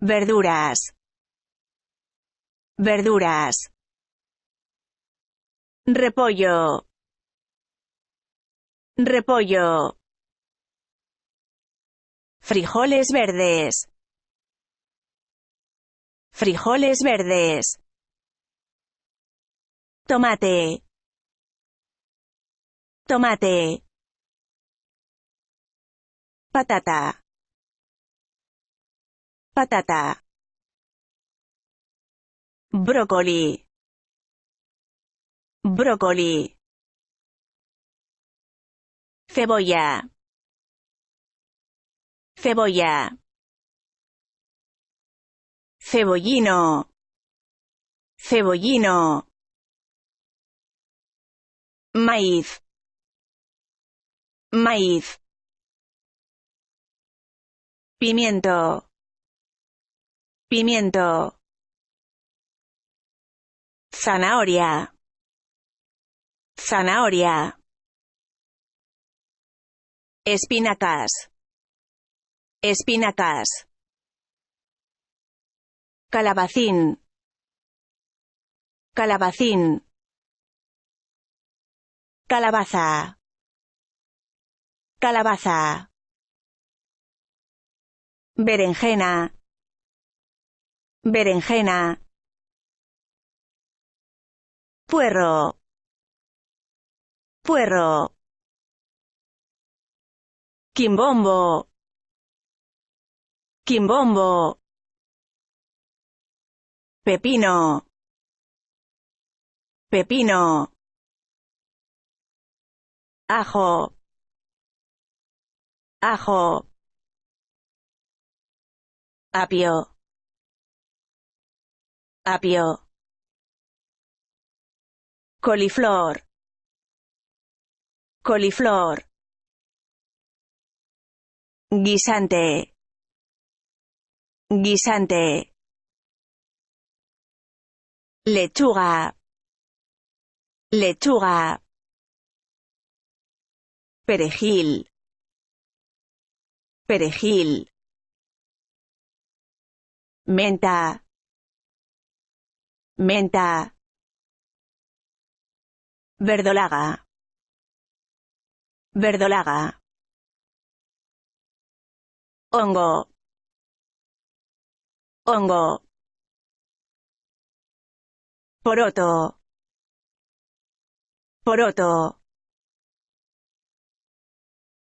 verduras, verduras, repollo, repollo, frijoles verdes, frijoles verdes, tomate, tomate, patata, patata, brócoli, brócoli, cebolla, cebolla, cebollino, cebollino, maíz, maíz, pimiento, pimiento zanahoria, zanahoria, espinacas, espinacas, calabacín, calabacín, calabaza, calabaza, berenjena, berenjena, puerro, puerro, quimbombo, quimbombo, pepino, pepino, ajo, ajo, apio apio coliflor coliflor guisante guisante lechuga lechuga perejil perejil menta menta verdolaga verdolaga hongo hongo poroto poroto